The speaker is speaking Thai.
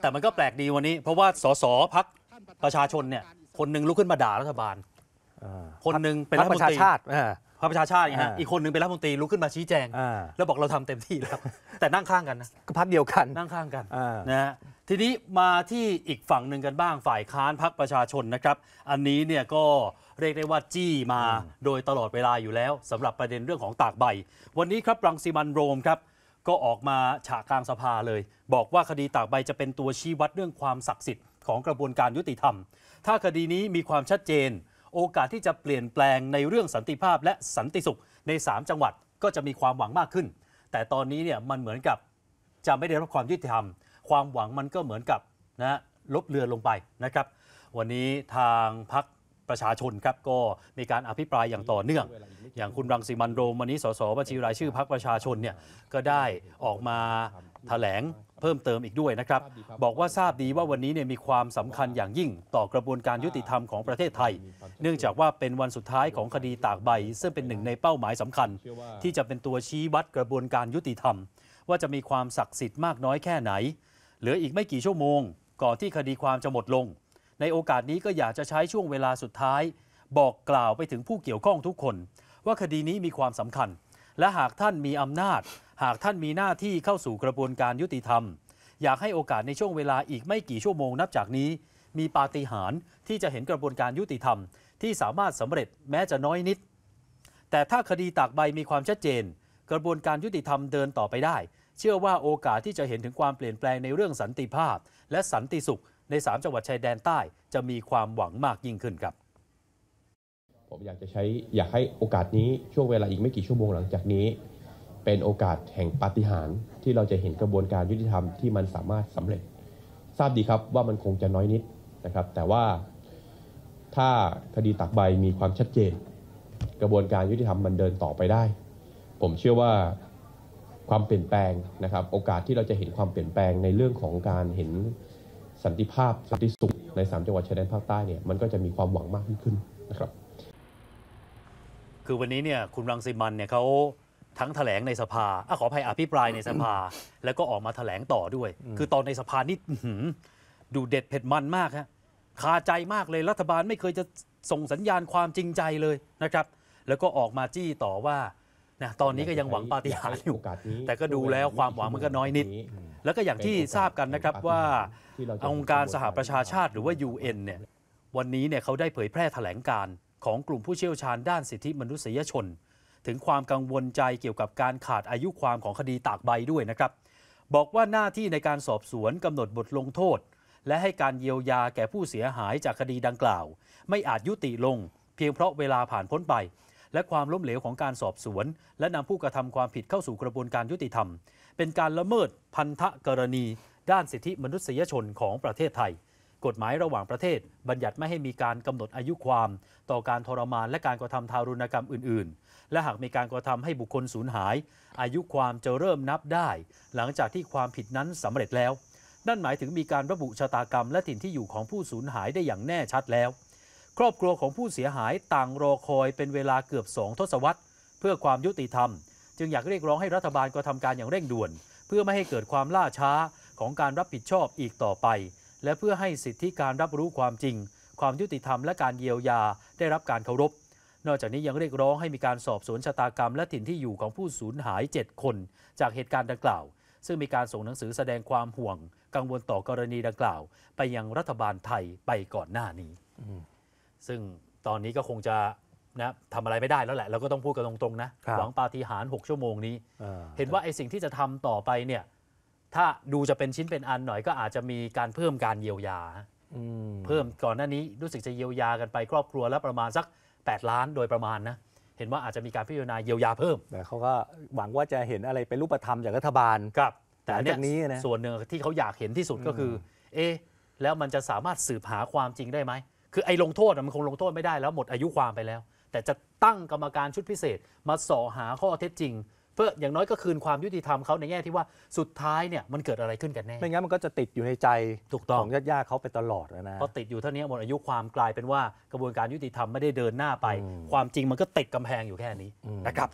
แต่มันก็แปลกดีวันนี้ เพราะว่าสสพักประชาชนเนี่ย คนหนึ่งลุกขึ้นมาด่ารัฐบาลคนหนึ่งเป็นรัฐมนตรีพระประชาชาติางฮะอีกคนหนึ่งเป็นรัฐมนตรีลุกขึ้นมาชี้แจงแล้วบอกเราทำเต็มที่แล้วแต่นั่งข้างกันนะก็พักเดียวกันนั่งข้างกันนะฮะทีนี้มาที่อีกฝั่งหนึ่งกันบ้างฝ่ายค้านพักประชาชนนะครับ อันนี้เนี่ยก็เรียกได้ว่าจี้มาโดยตลอดเวลาอยู่แล้ว สำหรับประเด็นเรื่องของตากใบ วันนี้ครับรังสีมันโรมครับก็ออกมาฉากกลางสภาเลย บอกว่าคดีตากใบ จะเป็นตัวชี้วัดเรื่องความศักดิ์สิทธิ์ของกระบวนการยุติธรรม ถ้าคดีนี้มีความชัดเจน โอกาสที่จะเปลี่ยนแปลงในเรื่องสันติภาพ และสันติสุขใน 3 จังหวัดก็จะมีความหวังมากขึ้น แต่ตอนนี้เนี่ยมันเหมือนกับจะไม่ได้รับความยุติธรรม ความหวังมันก็เหมือนกับนะลบเลือนลงไปนะครับ วันนี้ทางพักประชาชนครับก็มีการอภิปรายอย่างต่อเนื่อง อย่างคุณรังสิมันโรมวันนี้สสบัญชีรายชื่อพักประชาชนเนี่ยก็ได้ออกมาแถลงเพิ่มเติมอีกด้วยนะครับ บอกว่าทราบดีว่าวันนี้เนี่ยมีความสำคัญอย่างยิ่งต่อกระบวนการยุติธรรมของประเทศไทย เนื่องจากว่าเป็นวันสุดท้ายของคดีตากใบซึ่งเป็นหนึ่งในเป้าหมายสำคัญ ที่จะเป็นตัวชี้วัดกระบวนการยุติธรรม ว่าจะมีความศักดิ์สิทธิ์มากน้อยแค่ไหนเหลืออีกไม่กี่ชั่วโมง ก่อนที่คดีความจะหมดลงในโอกาสนี้ก็อยากจะใช้ช่วงเวลาสุดท้าย บอกกล่าวไปถึงผู้เกี่ยวข้องทุกคน ว่าคดีนี้มีความสำคัญ และหากท่านมีอำนาจ หากท่านมีหน้าที่เข้าสู่กระบวนการยุติธรรม อยากให้โอกาสในช่วงเวลาอีกไม่กี่ชั่วโมง นับจากนี้ มีปาฏิหาริย์ที่จะเห็นกระบวนการยุติธรรม ที่สามารถสำเร็จแม้จะน้อยนิด แต่ถ้าคดีตากใบมีความชัดเจน กระบวนการยุติธรรมเดินต่อไปได้ เชื่อว่าโอกาสที่จะเห็นถึงความเปลี่ยนแปลงในเรื่องสันติภาพ และสันติสุขใน 3 จังหวัดชายแดนใต้ จะมีความหวังมากยิ่งขึ้นครับ ผมอยากจะใช้อยากให้โอกาสนี้ช่วงเวลาอีกไม่กี่ชั่วโมงหลังจากนี้ เป็นโอกาสแห่งปาฏิหาริย์ที่เราจะเห็นกระบวนการยุติธรรมที่มันสามารถสำเร็จ ทราบดีครับว่ามันคงจะน้อยนิดนะครับ แต่ว่าถ้าคดีตักใบมีความชัดเจนกระบวนการยุติธรรมมันเดินต่อไปได้ ผมเชื่อว่าความเปลี่ยนแปลงนะครับ โอกาสที่เราจะเห็นความเปลี่ยนแปลงในเรื่องของการเห็นสันติภาพสันติสุขใน 3จังหวัดชายแดนภาคใต้เนี่ยมันก็จะมีความหวังมากขึ้นนะครับ คือวันนี้เนี่ยคุณรังสิมันเนี่ยเขาทั้งถแถลงในสภาอขออภัยอภิปรายในสภา แล้วก็ออกมาถแถลงต่อด้วย คือตอนในสภานี่ดูเด็ดเผ็ดมันมากฮะคาใจมากเลย รัฐบาลไม่เคยจะส่งสัญญาณความจริงใจเลยนะครับ แล้วก็ออกมาจี้ต่อว่านะตอนนี้ก็ยังหวังปาฏิหาริย์อยู่แต่ก็ดูแล้วความหวังมันก็น้อยนิดแล้วก็อย่างที่ทราบกันนะครับว่า องค์การสหประชาชาติหรือว่า UN เนี่ยวันนี้เนี่ยเขาได้เผยแพร่แถลงการ ของกลุ่มผู้เชี่ยวชาญด้านสิทธิมนุษยชน ถึงความกังวลใจเกี่ยวกับการขาดอายุความของคดีตากใบด้วยนะครับ บอกว่าหน้าที่ในการสอบสวนกำหนดบทลงโทษ และให้การเยียวยาแก่ผู้เสียหายจากคดีดังกล่าว ไม่อาจยุติลง เพียงเพราะเวลาผ่านพ้นไปและความล้มเหลวของการสอบสวน และนำผู้กระทำความผิดเข้าสู่กระบวนการยุติธรรม เป็นการละเมิด พันธกรณี ด้านสิทธิมนุษยชนของประเทศไทย กฎหมายระหว่างประเทศ บัญญัติไม่ให้มีการกำหนดอายุความ ต่อการทรมาน และการกระทำทารุณกรรมอื่นๆ และหากมีการกระทำให้บุคคลสูญหาย อายุความจะเริ่มนับได้ หลังจากที่ความผิดนั้นสำเร็จแล้ว นั่นหมายถึงมีการระบุชะตากรรมและถิ่นที่อยู่ของผู้สูญหายได้อย่างแน่ชัดแล้วครอบครัวของผู้เสียหายต่างรอคอยเป็นเวลาเกือบสองทศวรรษ เพื่อความยุติธรรม จึงอยากเรียกร้องให้รัฐบาลกระทำการอย่างเร่งด่วน เพื่อไม่ให้เกิดความล่าช้าของการรับผิดชอบอีกต่อไป และเพื่อให้สิทธิการรับรู้ความจริง ความยุติธรรมและการเยียวยาได้รับการเคารพ นอกจากนี้ยังเรียกร้องให้มีการสอบสวนชะตากรรม และถิ่นที่อยู่ของผู้สูญหาย 7 คน จากเหตุการณ์ดังกล่าว ซึ่งมีการส่งหนังสือแสดงความห่วง กังวลต่อกรณีดังกล่าว ไปยังรัฐบาลไทยไปก่อนหน้านี้ซึ่งตอนนี้ก็คงจะนะทำอะไรไม่ได้แล้วแหละ เราก็ต้องพูดกันตรงๆนะหวังปาฏิหาริย์6ชั่วโมงนี้ เห็นว่าไอ้สิ่งที่จะทำต่อไปเนี่ยถ้าดูจะเป็นชิ้นเป็นอันหน่อยก็อาจจะมีการเพิ่มการเยียวยาเพิ่มก่อนหน้านี้รู้สึกจะเยียวยากันไปครอบครัวและประมาณสัก 8 ล้านโดยประมาณนะเห็นว่าอาจจะมีการพิจารณาเยียวยาเพิ่ม แต่เขาก็ หวังว่าจะเห็นอะไรเป็นรูปธรรมจากรัฐบาลครับแต่นจากนี้เนี้นะส่วนหนึ่งที่เขาอยากเห็นที่สุดก็คือ เอ๊แล้วมันจะสามารถสืบหาความจริงได้ไหมคือไอ้ลงโทษมันคงลงโทษไม่ได้แล้วหมดอายุความไปแล้ว แต่จะตั้งกรรมการชุดพิเศษ มาสอหาข้อเท็จจริง เพื่อ อย่างน้อยก็คืน ความยุติธรรมเขาในแง่ที่ว่าสุดท้ายเนี่ยมันเกิดอะไรขึ้นกันแน่ ไม่งั้นมันก็จะติดอยู่ในใจถูกต้องของญาติญาติเขาไปตลอดนะพอติดอยู่เท่านี้หมดอายุความกลายเป็นว่า กระบวนการยุติธรรมไม่ได้เดินหน้าไป ความจริงมันก็ติดกำแพงอยู่แค่นี้นะครับ